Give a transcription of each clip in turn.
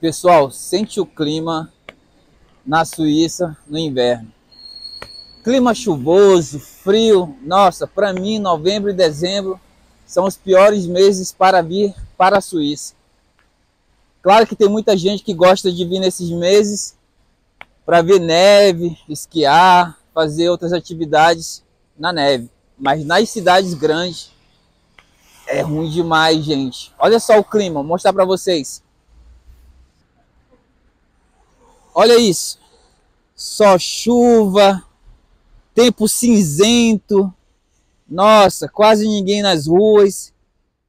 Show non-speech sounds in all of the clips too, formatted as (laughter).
Pessoal, sente o clima na Suíça no inverno. Clima chuvoso, frio. Nossa, para mim, novembro e dezembro são os piores meses para vir para a Suíça. Claro que tem muita gente que gosta de vir nesses meses para ver neve, esquiar, fazer outras atividades na neve. Mas nas cidades grandes é ruim demais, gente. Olha só o clima, vou mostrar para vocês. Olha isso. Só chuva, tempo cinzento. Nossa, quase ninguém nas ruas.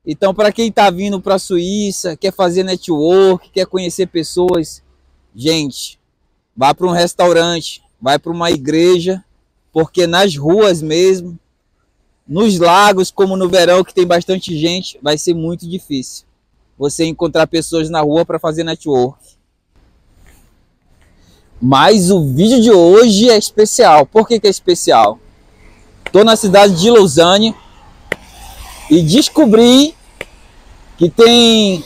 Então, para quem está vindo para a Suíça, quer fazer network, quer conhecer pessoas, gente, vá para um restaurante, vai para uma igreja, porque nas ruas mesmo, nos lagos, como no verão que tem bastante gente, vai ser muito difícil você encontrar pessoas na rua para fazer network. Mas o vídeo de hoje é especial. Por que, que é especial? Estou na cidade de Lausanne e descobri que tem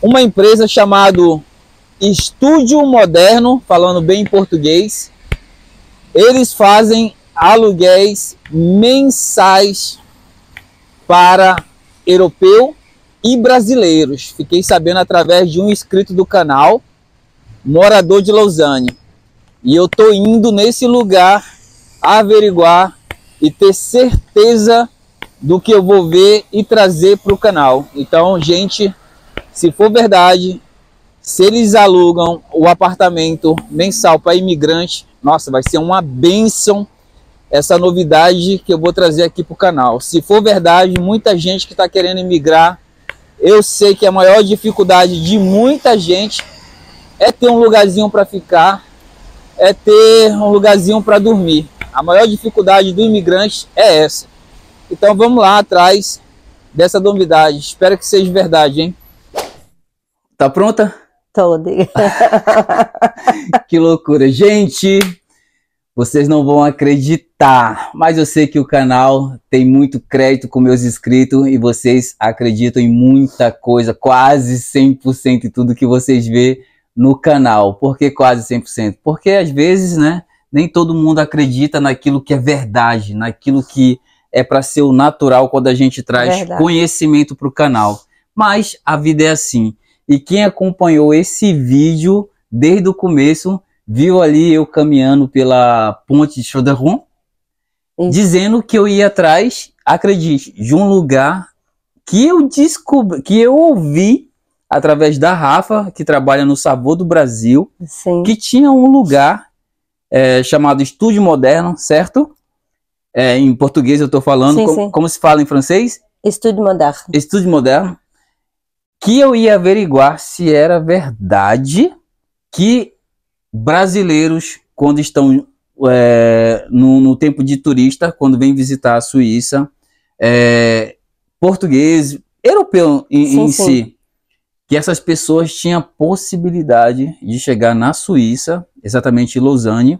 uma empresa chamada Estúdio Moderno, falando bem em português. Eles fazem aluguéis mensais para europeu e brasileiros. Fiquei sabendo através de um inscrito do canal morador de Lausanne. E eu tô indo nesse lugar averiguar e ter certeza do que eu vou ver e trazer para o canal. Então, gente, se for verdade, se eles alugam o apartamento mensal para imigrante, nossa, vai ser uma benção essa novidade que eu vou trazer aqui para o canal. Se for verdade, muita gente que está querendo imigrar, eu sei que é a maior dificuldade de muita gente é ter um lugarzinho para ficar, é ter um lugarzinho para dormir. A maior dificuldade do imigrante é essa. Então vamos lá atrás dessa novidade. Espero que seja verdade, hein? Tá pronta? Toda. (laughs) que loucura. Gente, vocês não vão acreditar, mas eu sei que o canal tem muito crédito com meus inscritos e vocês acreditam em muita coisa, quase 100% e tudo que vocês vê no canal. Por que quase 100%? Porque às vezes, né, nem todo mundo acredita naquilo que é verdade, naquilo que é para ser o natural quando a gente traz verdade. conhecimento para o canal. Mas a vida é assim. E quem acompanhou esse vídeo desde o começo, viu ali eu caminhando pela ponte de Choderon, dizendo que eu ia atrás, acredite, de um lugar que eu descobri, que eu ouvi através da Rafa, que trabalha no Sabor do Brasil, Sim. que tinha um lugar é, chamado Estúdio Moderno, certo? É, em português eu estou falando, sim, com, sim. como se fala em francês? Estúdio Moderno. Estúdio Moderno. Que eu ia averiguar se era verdade que brasileiros, quando estão é, no, no, tempo de turista, quando vêm visitar a Suíça, é, português, europeu em, sim, em si, que essas pessoas tinham possibilidade de chegar na Suíça, exatamente em Lausanne,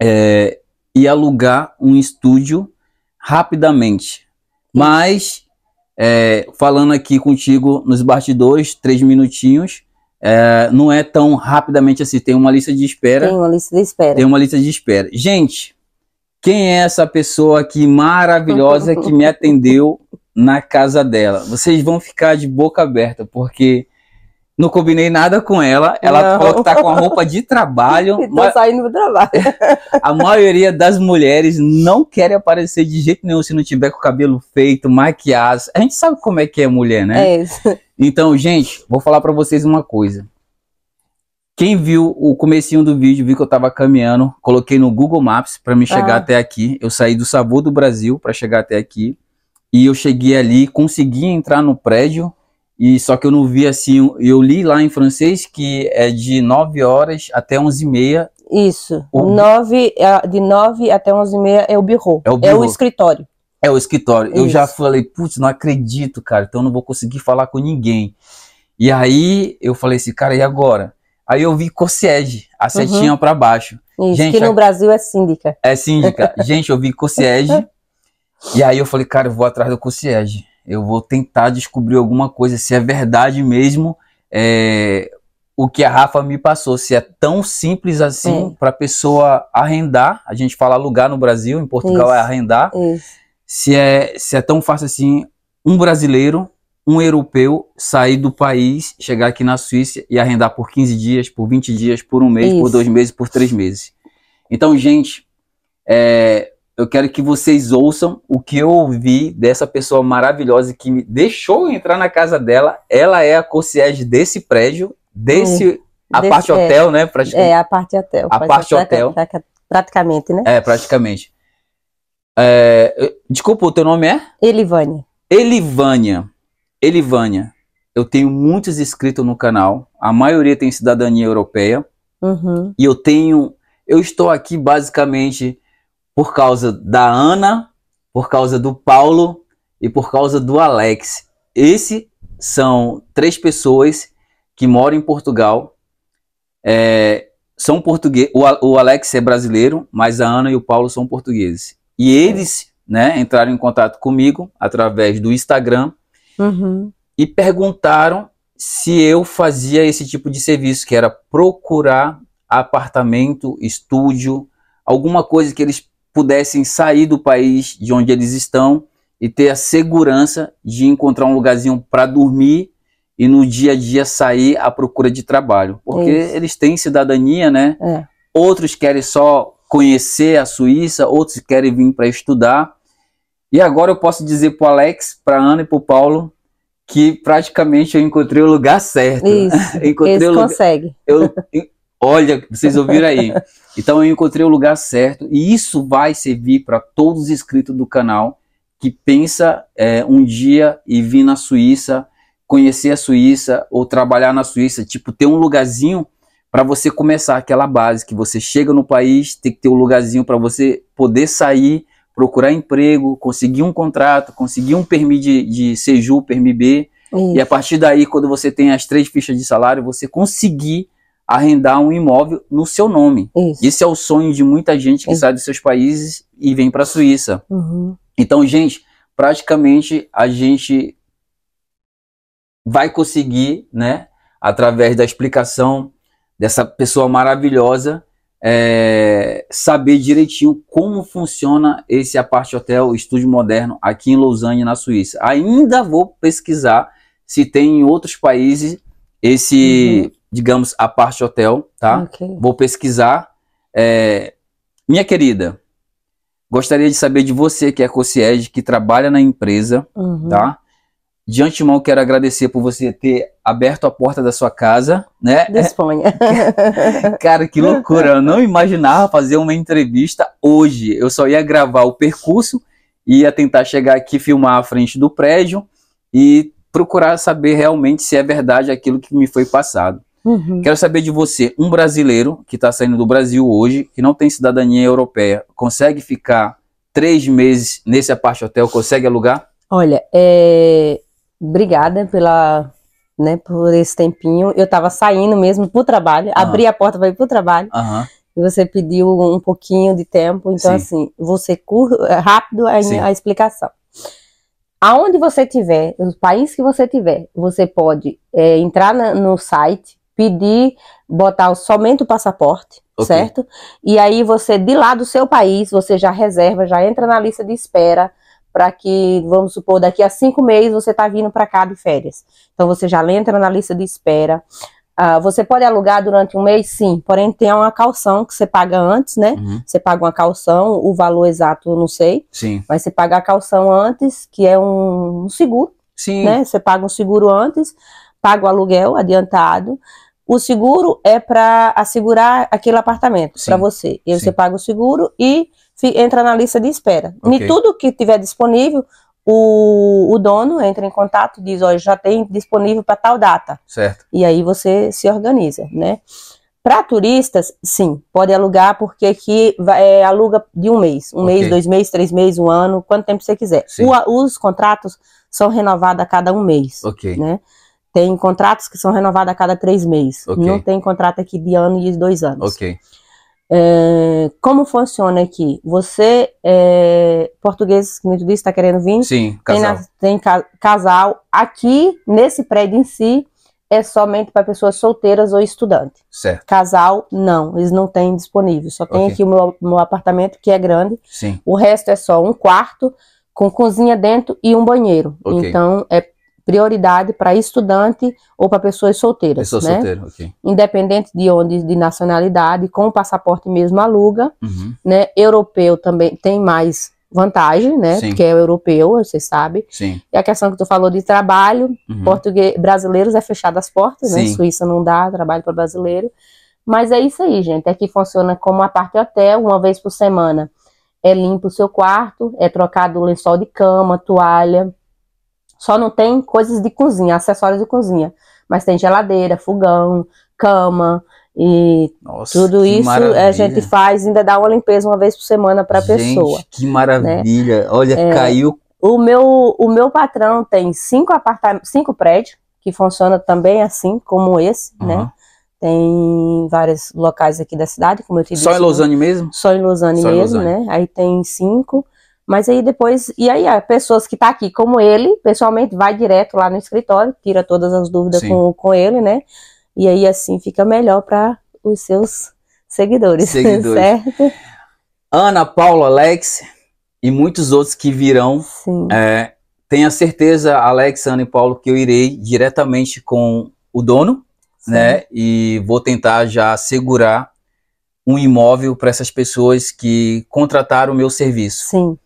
é, e alugar um estúdio rapidamente. Mas, é, falando aqui contigo nos bastidores, três minutinhos, é, não é tão rapidamente assim. Tem uma lista de espera. Tem uma lista de espera. Tem uma lista de espera. Gente, quem é essa pessoa aqui maravilhosa que me (laughs) atendeu na casa dela. Vocês vão ficar de boca aberta, porque não combinei nada com ela. Ela não. falou que tá com a roupa de trabalho. (laughs) tá ma... saindo do trabalho. (laughs) a maioria das mulheres não querem aparecer de jeito nenhum se não tiver com o cabelo feito, maquiado. A gente sabe como é que é mulher, né? É isso. (laughs) Então, gente, vou falar para vocês uma coisa. Quem viu o comecinho do vídeo, viu que eu tava caminhando, coloquei no Google Maps para me chegar ah. até aqui. Eu saí do sabor do Brasil para chegar até aqui. E eu cheguei ali, consegui entrar no prédio, e só que eu não vi assim, eu li lá em francês que é de 9 horas até 11 e meia. Isso, é, de 9 até 11 e meia é o birro, é o, É o escritório. É o escritório. Isso. Eu já falei, putz, não acredito, cara, então não vou conseguir falar com ninguém. E aí eu falei assim, cara, e agora? Aí eu vi concierge, a uhum. setinha uhum. para baixo. Isso, gente, que no a... Brasil é síndica. É síndica. (laughs) gente, eu vi concierge e aí eu falei, cara, eu vou atrás do concierge. Eu vou tentar descobrir alguma coisa, se é verdade mesmo é, o que a Rafa me passou, se é tão simples assim é. para a pessoa arrendar. A gente fala alugar no Brasil, em Portugal é Isso. é arrendar. Se, é, se é tão fácil assim um brasileiro, um europeu, sair do país, chegar aqui na Suíça e arrendar por 15 dias, por 20 dias, por um mês, Isso. por dois meses, por três meses. Então, gente, é, eu quero que vocês ouçam o que eu ouvi dessa pessoa maravilhosa que me deixou entrar na casa dela. Ela é a concierge desse prédio, desse hum, a desse, parte hotel, né? né? É a parte hotel. A parte hotel. Praticamente, né? É praticamente. É, desculpa, o teu nome é? Elivânia. Elivânia. Elivânia. Eu tenho muitos inscritos no canal. A maioria tem cidadania europeia. Uhum. E eu tenho, eu estou aqui basicamente por causa da Ana, por causa do Paulo e por causa do Alex. Esses são três pessoas que moram em Portugal. É, são portugueses. O, Alex é brasileiro, mas a Ana e o Paulo são portugueses. E eles né, entraram em contato comigo através do Instagram uhum. e perguntaram se eu fazia esse tipo de serviço, que era procurar apartamento, estúdio, alguma coisa que eles pudessem sair do país de onde eles estão e ter a segurança de encontrar um lugarzinho para dormir e no dia a dia sair à procura de trabalho. Porque Isso. eles têm cidadania, né? É. Outros querem só conhecer a Suíça, outros querem vir para estudar. E agora eu posso dizer para o Alex, para Ana e para o Paulo que praticamente eu encontrei o lugar certo. Isso, (laughs) encontrei eles lugar... conseguem. Eu (laughs) Olha, vocês ouviram aí. (laughs) Então eu encontrei o lugar certo e isso vai servir para todos os inscritos do canal que pensa é, um dia e vir na Suíça, conhecer a Suíça ou trabalhar na Suíça, tipo ter um lugarzinho para você começar aquela base que você chega no país, tem que ter um lugarzinho para você poder sair, procurar emprego, conseguir um contrato, conseguir um permit de, de Seju, permit B, isso. e a partir daí, quando você tem as três fichas de salário, você conseguir arrendar um imóvel no seu nome. Isso. Esse é o sonho de muita gente que Isso. É. sai dos seus países e vem para a Suíça. Uhum. Então, gente, praticamente a gente vai conseguir, né, através da explicação dessa pessoa maravilhosa, é, saber direitinho como funciona esse aparte hotel, estúdio moderno aqui em Lausanne, na Suíça. Ainda vou pesquisar se tem em outros países esse uhum digamos, a parte hotel, tá? Okay. Vou pesquisar. É, minha querida, gostaria de saber de você que é concierge, que trabalha na empresa, uhum. tá? De antemão, quero agradecer por você ter aberto a porta da sua casa, né? Disponha. (laughs) Cara, que loucura! Eu não imaginava fazer uma entrevista hoje. Eu só ia gravar o percurso, ia tentar chegar aqui, filmar a frente do prédio e procurar saber realmente se é verdade aquilo que me foi passado. Uhum. Quero saber de você, um brasileiro que está saindo do Brasil hoje, que não tem cidadania europeia, consegue ficar três meses nesse Apache hotel, consegue alugar? Olha, é... obrigada pela, né, por esse tempinho. Eu estava saindo mesmo para o trabalho, uhum. abri a porta para ir para o trabalho. Uhum. E você pediu um pouquinho de tempo, então Sim. assim, você cur é rápido a, a explicação aonde você tiver, no país que você tiver, você pode é, entrar na, no site pedir botar somente o passaporte, okay. certo? E aí você, de lá do seu país, você já reserva, já entra na lista de espera para que, vamos supor, daqui a cinco meses você está vindo para cá de férias. Então você já entra na lista de espera. Uh, você pode alugar durante um mês, sim, porém tem uma calção que você paga antes, né? Uhum. Você paga uma calção, o valor exato eu não sei. Sim. Mas você paga a calção antes, que é um, um seguro. Sim. Né? Você paga um seguro antes paga o aluguel adiantado. O seguro é para assegurar aquele apartamento para você. E você paga o seguro e entra na lista de espera. Okay. E tudo que tiver disponível, o, o, dono entra em contato e diz, olha, já tem disponível para tal data. Certo. E aí você se organiza, né? Para turistas, sim, pode alugar, porque aqui é, aluga de um mês. Um okay. mês, dois meses, três meses, um ano, quanto tempo você quiser. O, os contratos são renovados a cada um mês. Ok. Né? Tem contratos que são renovados a cada três meses. Okay. Não tem contrato aqui de ano e de dois anos. Ok. É, como funciona aqui? Você, é, português, como tu disse, está querendo vir? Sim, casal. Tem, tem casal. Aqui, nesse prédio em si, é somente para pessoas solteiras ou estudante. Certo. Casal, não, eles não têm disponível. Só tem okay. aqui o meu, meu, apartamento, que é grande. Sim. O resto é só um quarto, com cozinha dentro e um banheiro. Okay. Então, é prioridade para estudante ou para pessoas solteiras. Pessoa né? solteira, ok. Independente de onde, de nacionalidade, com o passaporte mesmo aluga, uhum. né? Europeu também tem mais vantagem, né? Sim. Porque é europeu, você sabe. Sim. E a questão que tu falou de trabalho, uhum. português, brasileiros é fechado as portas, né? Sim. né? Suíça não dá trabalho para brasileiro. Mas é isso aí, gente. Aqui é funciona como a parte hotel, uma vez por semana. É limpo o seu quarto, é trocado o lençol de cama, toalha, só não tem coisas de cozinha, acessórios de cozinha. Mas tem geladeira, fogão, cama e Nossa, tudo isso maravilha. a gente faz, ainda dá uma limpeza uma vez por semana para a pessoa. Que né? maravilha! Né? Olha, é, caiu. O meu, o meu patrão tem cinco apartamentos, cinco prédios que funciona também assim como esse, uhum. né? Tem vários locais aqui da cidade, como eu te disse. Só em né? Lausanne mesmo? Só em Lausanne mesmo, em Lausanne. né? Aí tem cinco. Mas aí depois, e aí, pessoas que tá aqui como ele, pessoalmente vai direto lá no escritório, tira todas as dúvidas com, com ele, né? E aí assim fica melhor para os seus seguidores, (laughs) seguidores. certo? Ana, Paula, Alex e muitos outros que virão. É, tenha certeza, Alex, Ana e Paulo, que eu irei diretamente com o dono, né? Sim. né? E vou tentar já segurar um imóvel para essas pessoas que contrataram o meu serviço. Sim.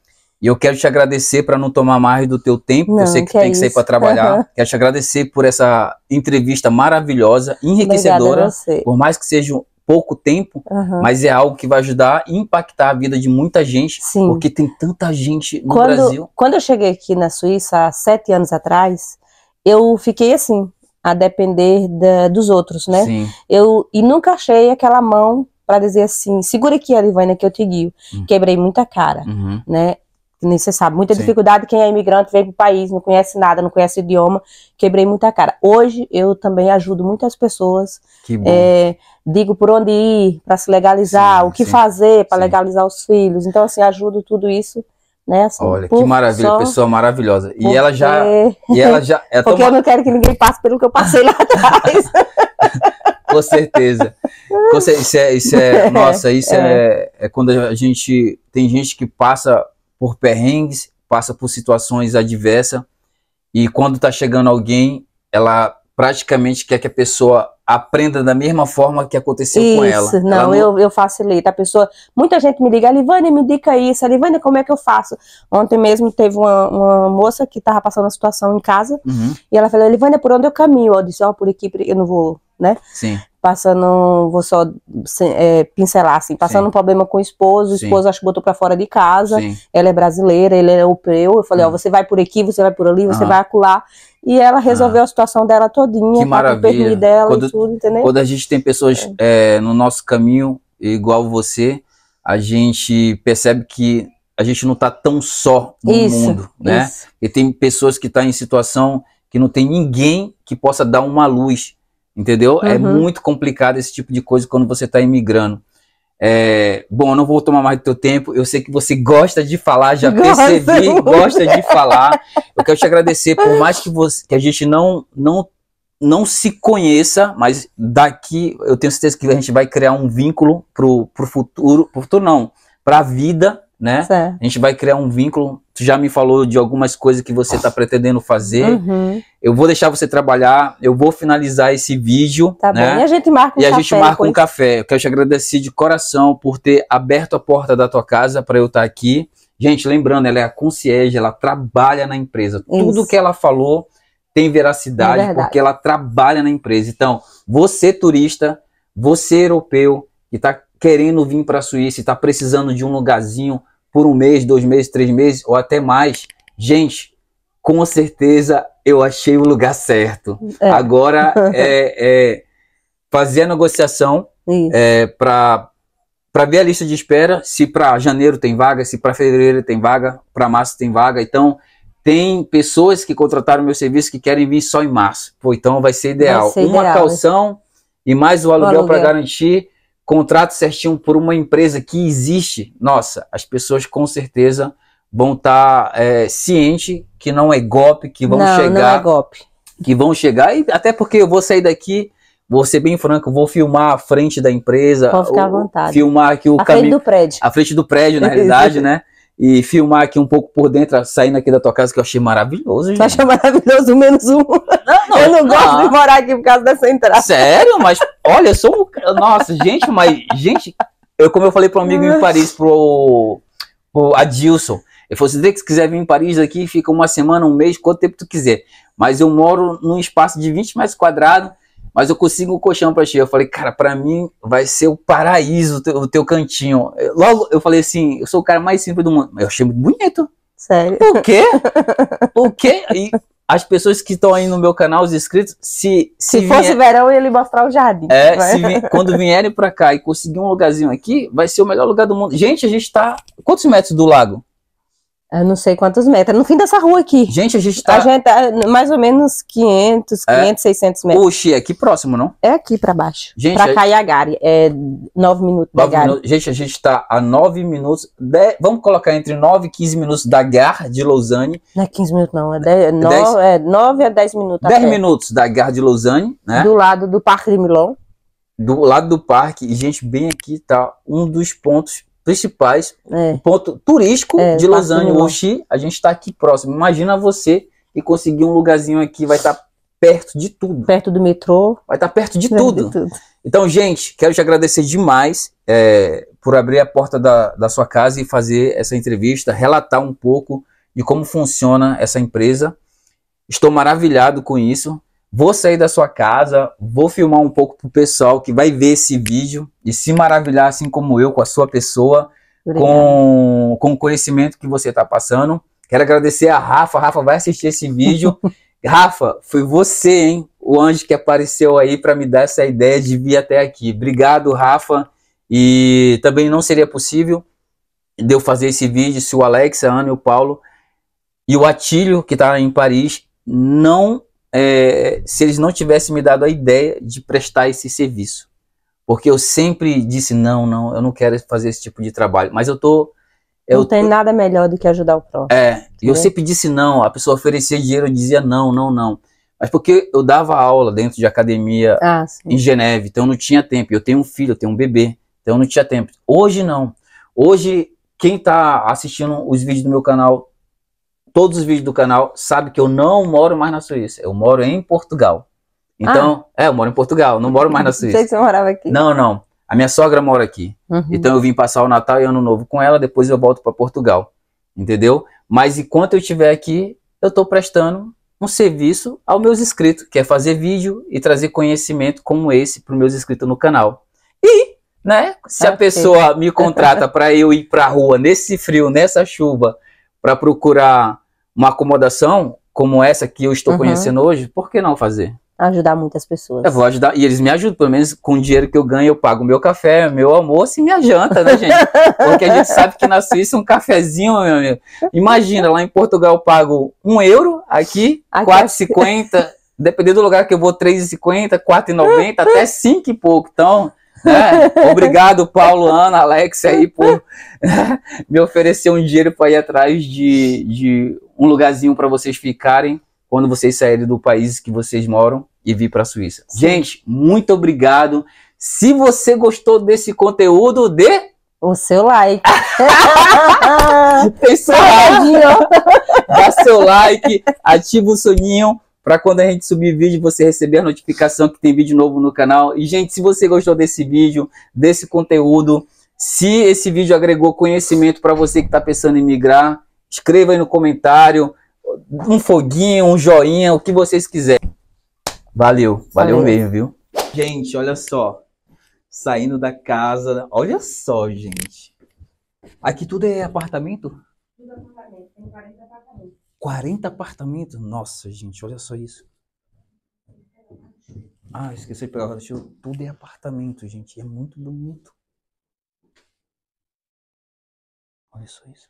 E eu quero te agradecer para não tomar mais do teu tempo, não, eu sei que, que tem é que sair para trabalhar. (laughs) quero te agradecer por essa entrevista maravilhosa, enriquecedora. Por mais que seja pouco tempo, uhum. mas é algo que vai ajudar e impactar a vida de muita gente, Sim. porque tem tanta gente no quando, Brasil. Quando eu cheguei aqui na Suíça há sete anos atrás, eu fiquei assim, a depender da, dos outros, né? Sim. Eu e nunca achei aquela mão para dizer assim, segura aqui, Alivana, que eu te guio. Uhum. Quebrei muita cara, uhum. né? nem você sabe, muita Sim. dificuldade quem é imigrante, para pro país, não conhece nada, não conhece idioma, quebrei muita cara. Hoje eu também ajudo muitas pessoas, é, digo por onde ir para se legalizar, sim, o que sim, fazer para legalizar os filhos, então assim, ajudo tudo isso. Né, assim, Olha, que maravilha, só... pessoa maravilhosa. E porque... ela já. E ela já é (laughs) porque eu não quero que ninguém passe pelo que eu passei lá atrás. (laughs) Com certeza. Com certeza. Isso, é, isso é, (laughs) é Nossa, isso é. é, é quando a gente. Tem gente que passa por perrengues, passa por situações adversas e quando está chegando alguém, ela praticamente quer que a pessoa aprenda da mesma forma que aconteceu isso, com ela. Isso, não, Eu, eu facilito. A pessoa, muita gente me liga, Livane, me dica isso, Livane, como é que eu faço? Ontem mesmo teve uma, uma moça que estava passando uma situação em casa, uhum. e ela falou, Livane, por onde eu caminho? Eu disse, ó, oh, por aqui, eu não vou né? Sim. Passando, vou só é, pincelar assim, passando Sim. um problema com o esposo, o Sim. esposo acho que botou para fora de casa, Sim. ela é brasileira, ele é europeu, eu falei, ó, você vai por aqui, você vai por ali, você vai acular, e ela resolveu a situação dela todinha, que tá maravilha. com dela quando, e tudo, entendeu? Quando a gente tem pessoas é. É, no nosso caminho, igual você, a gente percebe que a gente não tá tão só no isso, mundo, né? Isso. E tem pessoas que estão tá em situação que não tem ninguém que possa dar uma luz, Entendeu? Uhum. É muito complicado esse tipo de coisa quando você está imigrando. É, bom, eu não vou tomar mais do teu tempo. Eu sei que você gosta de falar, já Gosto percebi, gosta de falar. Eu quero te agradecer, por mais que, você, que a gente não, não, não se conheça, mas daqui eu tenho certeza que a gente vai criar um vínculo para o futuro, pro futuro não, para a vida né? Certo. A gente vai criar um vínculo. Tu já me falou de algumas coisas que você está pretendendo fazer. Uhum. Eu vou deixar você trabalhar, eu vou finalizar esse vídeo. Tá né? bem, e a gente marca um e café. E a gente marca depois. um café. Eu quero te agradecer de coração por ter aberto a porta da tua casa para eu estar tá aqui. Gente, lembrando, ela é a concierge, ela trabalha na empresa. Isso. Tudo que ela falou tem veracidade, é porque ela trabalha na empresa. Então, você turista, você europeu que está querendo vir para a Suíça e está precisando de um lugarzinho por um mês, dois meses, três meses ou até mais, gente, com certeza eu achei o lugar certo. É. Agora (laughs) é, é, fazer a negociação é, para para ver a lista de espera, se para janeiro tem vaga, se para fevereiro tem vaga, para março tem vaga. Então, tem pessoas que contrataram meu serviço que querem vir só em março. Pô, então vai ser ideal. Vai ser Uma ideal, calção e mais o aluguel, aluguel. para garantir contrato certinho por uma empresa que existe, nossa, as pessoas com certeza vão estar tá, é, cientes que não é golpe, que vão não, chegar. Não é golpe. Que vão chegar, e até porque eu vou sair daqui, vou ser bem franco, vou filmar a frente da empresa. Pode ficar à vontade. Filmar aqui o caminho. A frente do prédio. A frente do prédio, na realidade, (laughs) né? e filmar aqui um pouco por dentro, saindo aqui da tua casa, que eu achei maravilhoso. Gente. Você acha maravilhoso menos um? Não, não, eu não gosto ah. de morar aqui por causa dessa entrada. Sério? Mas olha, eu sou um. Nossa, gente, mas. Gente, eu, como eu falei para um amigo em Paris, pro, pro Adilson, eu falei: assim, se quiser vir em Paris aqui, fica uma semana, um mês, quanto tempo tu quiser. Mas eu moro num espaço de 20 metros quadrados mas eu consigo um colchão para ti. Eu falei, cara, para mim vai ser o paraíso o teu, o teu cantinho. Eu, logo eu falei assim, eu sou o cara mais simples do mundo. Eu achei muito bonito. Sério? Por quê? Por (laughs) quê? E as pessoas que estão aí no meu canal, os inscritos, se. Se, se vier... eu verão, ele mostrar o jardim. É, vi... quando vierem para cá e conseguir um lugarzinho aqui, vai ser o melhor lugar do mundo. Gente, a gente tá. Quantos metros do lago? Eu não sei quantos metros, no fim dessa rua aqui. Gente, a gente tá... A gente tá mais ou menos 500, 500, 600 metros. Oxi, é aqui próximo, não? É aqui pra baixo. Gente, pra é... Caiagari, é 9 minutos nove da Gare. Gente, a gente tá a 9 minutos, de... vamos colocar entre 9 e 15 minutos da Gare de Lausanne. Não é 15 minutos não, é, de... 9, dez... é 9 é a 10 minutos. 10 até. minutos da Gare de Lausanne, né? Do lado do Parque de Milão. Do lado do parque, e gente, bem aqui tá um dos pontos principais, é. ponto turístico é, de Los Angeles, A gente está aqui próximo. Imagina você e conseguir um lugarzinho aqui, vai estar tá perto de tudo. Perto do metrô. Vai estar tá perto, de, tudo. de tudo. Então, gente, quero te agradecer demais é, por abrir a porta da, da sua casa e fazer essa entrevista, relatar um pouco de como funciona essa empresa. Estou maravilhado com isso. Vou sair da sua casa, vou filmar um pouco pro pessoal que vai ver esse vídeo e se maravilhar assim como eu com a sua pessoa, com, com o conhecimento que você está passando. Quero agradecer a Rafa. Rafa vai assistir esse vídeo. (laughs) Rafa, foi você, hein? O anjo que apareceu aí para me dar essa ideia de vir até aqui. Obrigado, Rafa. E também não seria possível de eu fazer esse vídeo se o Alex, a Ana e o Paulo e o Atílio, que está em Paris, não é, se eles não tivessem me dado a ideia de prestar esse serviço. Porque eu sempre disse, não, não, eu não quero fazer esse tipo de trabalho. Mas eu tô... Eu não tem tô, nada melhor do que ajudar o próximo. É, eu sempre disse não. A pessoa oferecia dinheiro, eu dizia não, não, não. Mas porque eu dava aula dentro de academia ah, em Geneve, então não tinha tempo. Eu tenho um filho, eu tenho um bebê, então não tinha tempo. Hoje não. Hoje, quem está assistindo os vídeos do meu canal todos os vídeos do canal sabe que eu não moro mais na Suíça. Eu moro em Portugal. Então, ah. é, eu moro em Portugal, não moro mais na (laughs) Suíça. Sei que você morava aqui. Não, não. A minha sogra mora aqui. Uhum. Então eu vim passar o Natal e Ano Novo com ela, depois eu volto para Portugal. Entendeu? Mas enquanto eu estiver aqui, eu estou prestando um serviço aos meus inscritos, que é fazer vídeo e trazer conhecimento como esse para os meus inscritos no canal. E, né, se a pessoa me contrata para eu ir para a rua nesse frio, nessa chuva, para procurar uma acomodação como essa que eu estou uhum. conhecendo hoje, por que não fazer? Ajudar muitas pessoas. Eu vou ajudar, e eles me ajudam, pelo menos com o dinheiro que eu ganho, eu pago meu café, meu almoço e minha janta, né, gente? (laughs) Porque a gente sabe que na Suíça um cafezinho, meu amigo. Imagina, lá em Portugal eu pago um euro, aqui, aqui 4,50. É dependendo do lugar que eu vou, 3,50, 4,90, até 5 e pouco. Então, né? (laughs) Obrigado, Paulo, Ana, Alex aí por (laughs) me ofereceu um dinheiro para ir atrás de, de um lugarzinho para vocês ficarem quando vocês saírem do país que vocês moram e vir para a Suíça. Sim. Gente, muito obrigado. Se você gostou desse conteúdo, dê o seu like. (laughs) Tem seu like. (laughs) Dá seu like, ativa o sininho para quando a gente subir vídeo você receber a notificação que tem vídeo novo no canal. E gente, se você gostou desse vídeo, desse conteúdo, se esse vídeo agregou conhecimento para você que está pensando em migrar, escreva aí no comentário um foguinho, um joinha, o que vocês quiserem. Valeu, valeu, bem, mesmo, viu? Gente, olha só. Saindo da casa, olha só, gente. Aqui tudo é apartamento? Tudo é apartamento, tem 40 apartamentos. 40 apartamentos? Nossa, gente, olha só isso. Ah, esqueci de pegar o Tudo é apartamento, gente. É muito bonito. Olha só isso.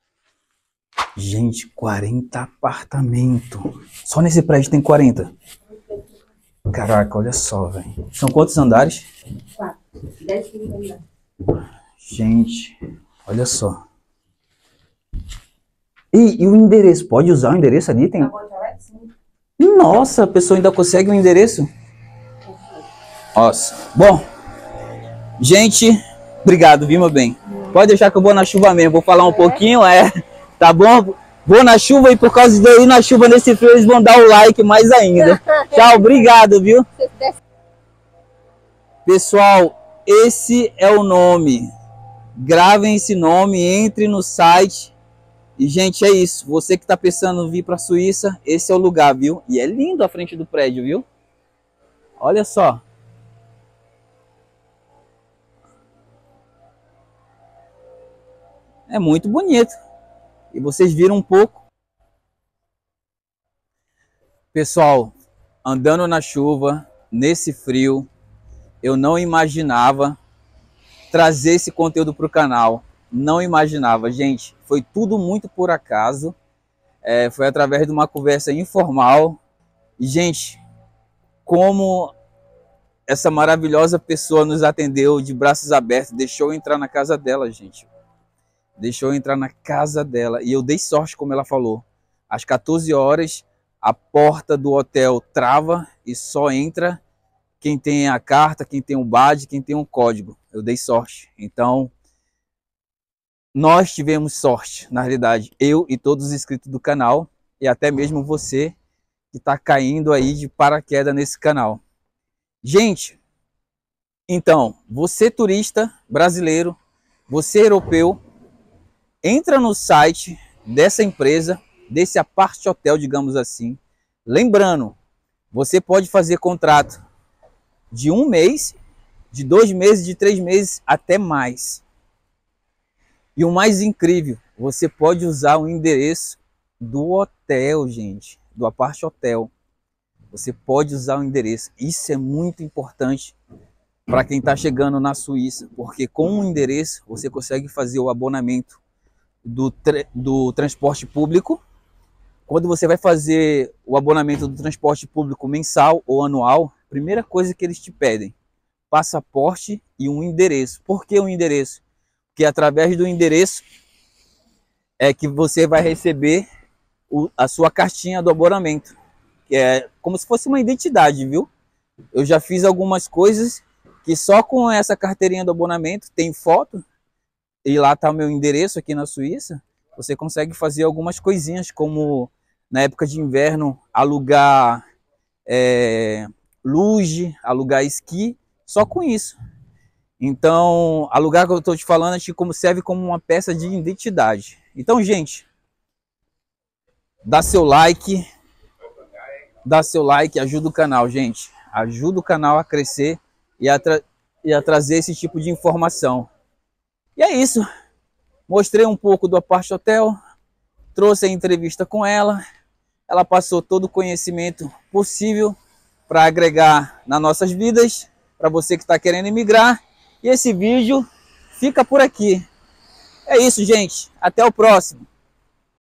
Gente, 40 apartamentos. Só nesse prédio tem 40. Caraca, olha só, velho. São quantos andares? Quatro. Dez andares. Gente, olha só. E, e, o endereço? Pode usar o endereço ali? Tem... Nossa, a pessoa ainda consegue o um endereço? Nossa. Bom, gente, obrigado, viu, meu bem? Pode deixar que eu vou na chuva mesmo. Vou falar um é. pouquinho, é. Tá bom? Vou na chuva e por causa de eu ir na chuva nesse frio, eles vão dar o like mais ainda. Tchau, obrigado, viu? Pessoal, esse é o nome. Gravem esse nome, entre no site. E, gente, é isso. Você que está pensando em vir para a Suíça, esse é o lugar, viu? E é lindo a frente do prédio, viu? Olha só. É muito bonito. E vocês viram um pouco. Pessoal, andando na chuva, nesse frio, eu não imaginava trazer esse conteúdo para o canal. Não imaginava, gente. Foi tudo muito por acaso. É, foi através de uma conversa informal. E, gente, como essa maravilhosa pessoa nos atendeu de braços abertos, deixou eu entrar na casa dela, gente deixou eu entrar na casa dela e eu dei sorte, como ela falou. Às 14 horas, a porta do hotel trava e só entra quem tem a carta, quem tem o um BAD, quem tem um código. Eu dei sorte. Então, nós tivemos sorte, na realidade, eu e todos os inscritos do canal e até mesmo você que está caindo aí de paraquedas nesse canal. Gente, então, você turista brasileiro, você europeu, entra no site dessa empresa, desse aparte hotel, digamos assim. Lembrando, você pode fazer contrato de um mês, de dois meses, de três meses, até mais. E o mais incrível, você pode usar o endereço do hotel, gente, do aparte hotel. Você pode usar o endereço. Isso é muito importante para quem está chegando na Suíça, porque com o endereço você consegue fazer o abonamento do, do transporte público. Quando você vai fazer o abonamento do transporte público mensal ou anual, primeira coisa que eles te pedem, passaporte e um endereço. Por que um endereço? Porque através do endereço é que você vai receber o, a sua cartinha do abonamento. Que é como se fosse uma identidade, viu? Eu já fiz algumas coisas que só com essa carteirinha do abonamento tem foto, e lá está o meu endereço aqui na Suíça, você consegue fazer algumas coisinhas, como na época de inverno alugar é, luge, alugar esqui, só com isso. Então, alugar que eu estou te falando acho como serve como uma peça de identidade. Então, gente, dá seu like, dá seu like, ajuda o canal, gente. Ajuda o canal a crescer e a, e a trazer esse tipo de informação. E é isso. Mostrei um pouco do Aparte Hotel, trouxe a entrevista com ela. Ela passou todo o conhecimento possível para agregar nas nossas vidas, para você que está querendo emigrar. E esse vídeo fica por aqui. É isso, gente. Até o próximo.